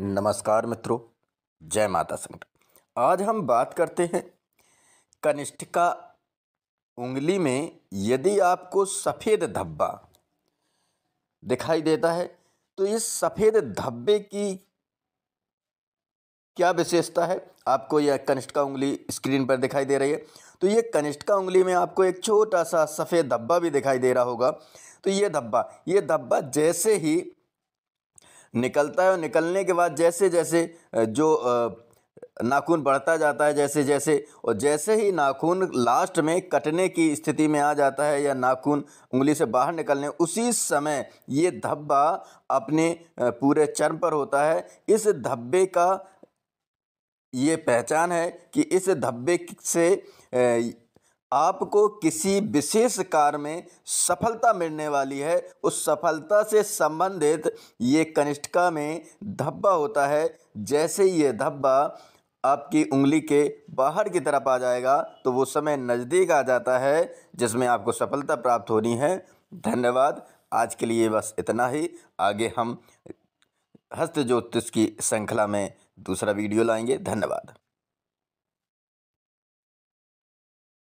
नमस्कार मित्रों जय माता संकट आज हम बात करते हैं कनिष्ठिका उंगली में यदि आपको सफ़ेद धब्बा दिखाई देता है तो इस सफ़ेद धब्बे की क्या विशेषता है आपको यह कनिष्ठिका उंगली स्क्रीन पर दिखाई दे रही है तो ये कनिष्ठिका उंगली में आपको एक छोटा सा सफ़ेद धब्बा भी दिखाई दे रहा होगा तो ये धब्बा ये धब्बा जैसे ही निकलता है और निकलने के बाद जैसे जैसे जो नाखून बढ़ता जाता है जैसे जैसे और जैसे ही नाखून लास्ट में कटने की स्थिति में आ जाता है या नाखून उंगली से बाहर निकलने उसी समय ये धब्बा अपने पूरे चर्म पर होता है इस धब्बे का ये पहचान है कि इस धब्बे से आपको किसी विशेष कार्य में सफलता मिलने वाली है उस सफलता से संबंधित ये कनिष्ठिका में धब्बा होता है जैसे ये धब्बा आपकी उंगली के बाहर की तरफ आ जाएगा तो वो समय नज़दीक आ जाता है जिसमें आपको सफलता प्राप्त होनी है धन्यवाद आज के लिए बस इतना ही आगे हम हस्त ज्योतिष की श्रृंखला में दूसरा वीडियो लाएंगे धन्यवाद